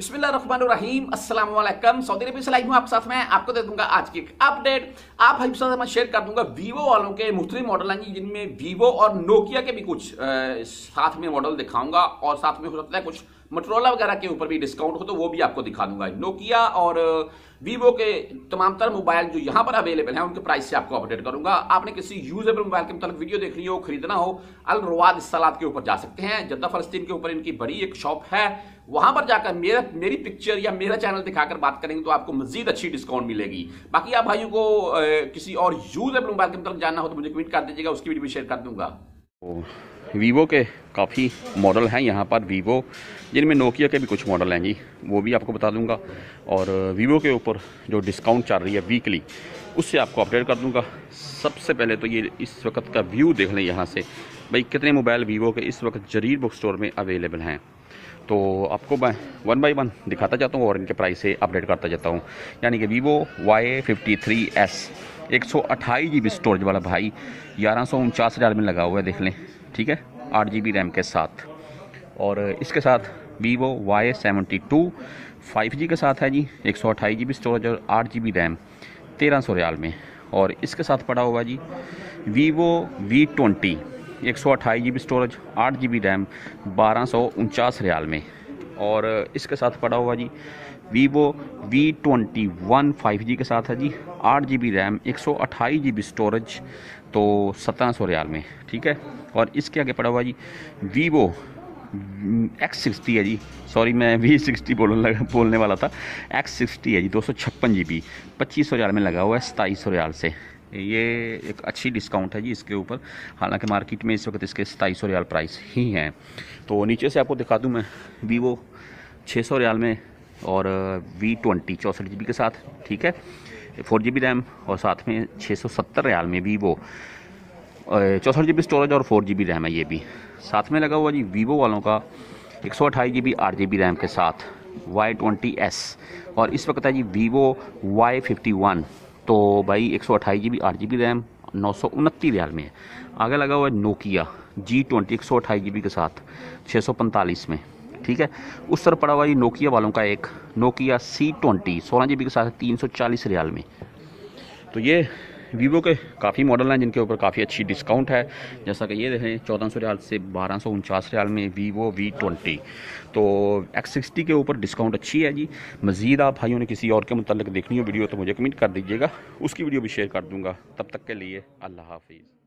बिस्मिल्लाम Aslam Saudi अरब से live हूँ आप साथ में आपको दे दूंगा आज की एक अपडेट आप हम साथ मैं शेयर कर दूंगा वीवो वालों के मुख्तलि मॉडल आएंगे जिनमें वीवो और नोकिया के भी कुछ आ, साथ में मॉडल दिखाऊंगा और साथ में हो सकता है कुछ मटरोला वगैरह के ऊपर भी डिस्काउंट हो तो वो भी आपको दिखा दूंगा नोकिया और वीवो uh, के तमाम तरह मोबाइल जो यहाँ पर अवेलेबल है उनके प्राइस से आपको अपडेट करूंगा आपने किसी यूजेबल मोबाइल के मतलब वीडियो देख हो खरीदना हो अल रवाद सलाद के ऊपर जा सकते हैं जद्दा फलस्तीन के ऊपर इनकी बड़ी एक शॉप है वहां पर जाकर मेरा मेरी पिक्चर या मेरा चैनल दिखाकर बात करेंगे तो आपको मजीद अच्छी डिस्काउंट मिलेगी बाकी आप भाइयों को ए, uh, किसी और यूज मोबाइल के मतलब जानना हो तो मुझे कमेंट कर दीजिएगा उसकी वीडियो भी शेयर कर दूंगा oh. वीवो के काफ़ी मॉडल हैं यहाँ पर वीवो जिनमें नोकिया के भी कुछ मॉडल हैं जी वो भी आपको बता दूंगा और वीवो के ऊपर जो डिस्काउंट चल रही है वीकली उससे आपको अपडेट कर दूंगा सबसे पहले तो ये इस वक्त का व्यू देख लें यहाँ से भाई कितने मोबाइल वीवो के इस वक्त जरीर बुक स्टोर में अवेलेबल हैं तो आपको मैं वन बाई वन दिखाता जाता हूँ और इनके प्राइस से अपडेट करता जाता हूँ यानी कि Vivo Y fifty three S एक सौ अट्ठाईस जी बी स्टोरेज वाला भाई ग्यारह सौ उनचास हज़ार में लगा हुआ है देख लें ठीक है आठ जी रैम के साथ और इसके साथ Vivo Y seventy two five G के साथ है जी एक सौ अट्ठाईस जी बी स्टोरेज और आठ जी बी रैम तेरह सौ रियाल में और इसके साथ पड़ा हुआ जी वीवो वी ट्वेंटी एक सौ अट्ठाईस जी बी स्टोरेज आठ जी बी रैम बारह सौ उनचास रियाल में और इसके साथ पड़ा हुआ जी Vivo V twenty one five G के साथ है जी आठ जी बी रैम एक सौ अट्ठाईस जी बी स्टोरेज तो सत्रह सौ रियाल में ठीक है और इसके आगे पड़ा हुआ जी वीवो एक्स सिक्सटी है जी सॉरी मैं वी सिक्सटी बोलने लगा बोलने वाला था एक्स सिक्सटी है जी दो सौ छप्पन जी बी पच्चीस सौ रियाल में लगा हुआ है सताईस सौ रियाल से ये एक अच्छी डिस्काउंट है जी इसके ऊपर हालांकि मार्केट में इस वक्त इसके सताईस सौ रियाल प्राइस ही हैं तो नीचे से आपको दिखा दूँ मैं वीवो छः सौ रियाल में और वी ट्वेंटी चौंसठ जी के साथ ठीक है फोर जी रैम और साथ में छः सौ सत्तर रियाल में वीवो चौंसठ जी स्टोरेज और फोर जी रैम है ये भी साथ में लगा हुआ जी वीवो वालों का एक सौ अट्ठाईस जी बी आठ जी बी रैम के साथ वाई ट्वेंटी एस और इस वक्त है जी वीवो वाई फिफ्टी वन तो भाई एक सौ अट्ठाईस जी बी आठ जी बी रैम नौ सौ उनतीस रियाल में है आगे लगा हुआ है नोकिया जी ट्वेंटी एक सौ अठाईस जी बी के साथ छः सौ पैंतालीस में ठीक है उस तरफ पड़ा हुआ ये नोकिया वालों का एक नोकिया सी ट्वेंटी सोलह जी के साथ तीन सौ चालीस रियाल में तो ये वीवो के काफ़ी मॉडल हैं जिनके ऊपर काफ़ी अच्छी डिस्काउंट है जैसा कि ये देखें चौदह सौ रियाल से बारह सौ उनचास रियाल में वीवो वी ट्वेंटी तो एक्स सिक्सटी के ऊपर डिस्काउंट अच्छी है जी मज़ीद आप भाइयों ने किसी और के मुतल देखनी हो वीडियो तो मुझे कमेंट कर दीजिएगा उसकी वीडियो भी शेयर कर दूँगा तब तक के लिए अल्लाह हाफिज़